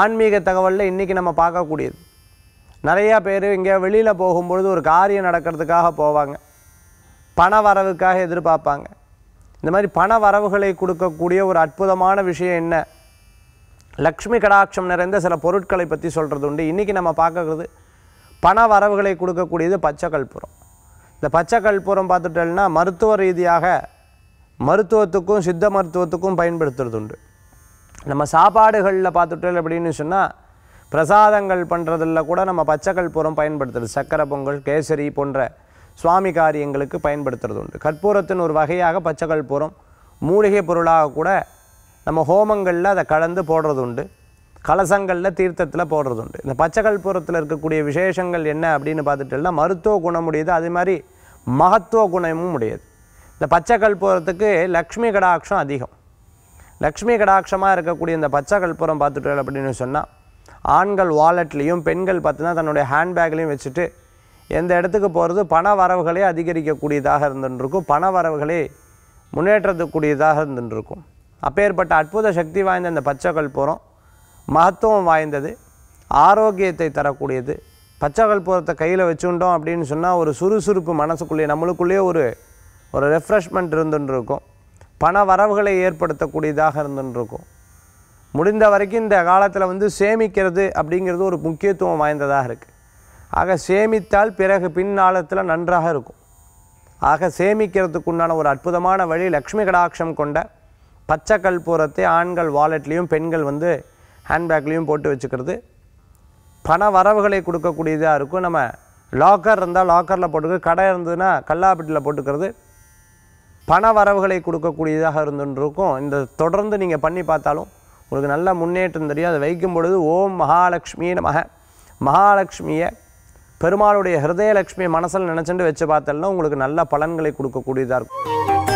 ஆன்மீக தகவலில் இன்றைக்கி நம்ம பார்க்கக்கூடியது நிறையா பேர் இங்கே வெளியில் போகும்பொழுது ஒரு காரியம் நடக்கிறதுக்காக போவாங்க பண வரவுக்காக எதிர்பார்ப்பாங்க இந்த மாதிரி பண வரவுகளை கொடுக்கக்கூடிய ஒரு அற்புதமான விஷயம் என்ன லக்ஷ்மி கடாட்சம் நிறைந்த சில பொருட்களை பற்றி சொல்கிறது உண்டு இன்றைக்கி நம்ம பார்க்கறது பண வரவுகளை கொடுக்கக்கூடியது பச்சை கல்புரம் இந்த பச்சை கல்புரம் பார்த்துட்டோம்னா மருத்துவ ரீதியாக மருத்துவத்துக்கும் சித்த மருத்துவத்துக்கும் பயன்படுத்துறது உண்டு நம்ம சாப்பாடுகளில் பார்த்துட்டோம் அப்படின்னு சொன்னால் பிரசாதங்கள் பண்ணுறதில் கூட நம்ம பச்சைக்கல் பூரம் பயன்படுத்துறது சக்கரை பொங்கல் கேசரி போன்ற சுவாமி காரியங்களுக்கு பயன்படுத்துறது உண்டு கற்பூரத்தின் ஒரு வகையாக பச்சைக்கல் பூரம் மூலிகை பொருளாக கூட நம்ம ஹோமங்களில் அதை கலந்து போடுறது உண்டு கலசங்களில் தீர்த்தத்தில் போடுறது உண்டு இந்த பச்சைக்கற்பூரத்தில் இருக்கக்கூடிய விசேஷங்கள் என்ன அப்படின்னு பார்த்துட்டோம்னா மருத்துவ குணம் உடையது அதே மாதிரி மகத்துவ குணமும் உடையது இந்த பச்சைக்கற்பூரத்துக்கு லக்ஷ்மி கடாட்சம் அதிகம் லக்ஷ்மி கடாட்சமாக இருக்கக்கூடிய இந்த பச்சை கற்பூரம் பார்த்துட்டு அப்படின்னு சொன்னால் ஆண்கள் வாலெட்லேயும் பெண்கள் பார்த்தீங்கன்னா தன்னுடைய ஹேண்ட்பேக்லேயும் வச்சுட்டு எந்த இடத்துக்கு போகிறது பண வரவுகளே அதிகரிக்கக்கூடியதாக இருந்துருக்கும் பண வரவுகளே முன்னேற்றத்துக்கூடியதாக இருந்துருக்கும் அப்பேற்பட்ட அற்புத சக்தி வாய்ந்த இந்த பச்சை கற்பூரம் மகத்துவம் வாய்ந்தது ஆரோக்கியத்தை தரக்கூடியது பச்சை கற்பூரத்தை கையில் வச்சுட்டோம் அப்படின்னு சொன்னால் ஒரு சுறுசுறுப்பு மனசுக்குள்ளேயே நம்மளுக்குள்ளேயே ஒரு ஒரு ரெஃப்ரெஷ்மெண்ட் இருந்துருக்கும் பண வரவுகளை ஏற்படுத்தக்கூடியதாக இருந்துருக்கும் முடிந்த வரைக்கும் இந்த காலத்தில் வந்து சேமிக்கிறது அப்படிங்கிறது ஒரு முக்கியத்துவம் வாய்ந்ததாக இருக்குது ஆக சேமித்தால் பிறகு பின்னாலத்தில் நன்றாக இருக்கும் ஆக சேமிக்கிறதுக்குண்டான ஒரு அற்புதமான வழி லக்ஷ்மி கடாட்சம் கொண்ட பச்சை கல்பூரத்தை ஆண்கள் வாலெட்லேயும் பெண்கள் வந்து ஹேண்ட்பேக்லேயும் போட்டு வச்சுக்கிறது பண வரவுகளை கொடுக்கக்கூடியதாக இருக்கும் நம்ம லாக்கர் இருந்தால் லாக்கரில் போட்டுக்கிறது கடை இருந்ததுன்னா கல்லாப்பட்டியில் போட்டுக்கிறது பண வரவுகளை கொடுக்கக்கூடியதாக இருந்துருக்கும் இந்த தொடர்ந்து நீங்கள் பண்ணி பார்த்தாலும் உங்களுக்கு நல்ல முன்னேற்றம் தெரியும் அதை வைக்கும் பொழுது ஓம் மகாலட்சுமியின் மக மகாலட்சுமியை பெருமாளுடைய ஹிருதயலட்சுமி மனசில் நினச்சிட்டு வச்சு பார்த்தோம்னா உங்களுக்கு நல்ல பலன்களை கொடுக்கக்கூடியதாக இருக்கும்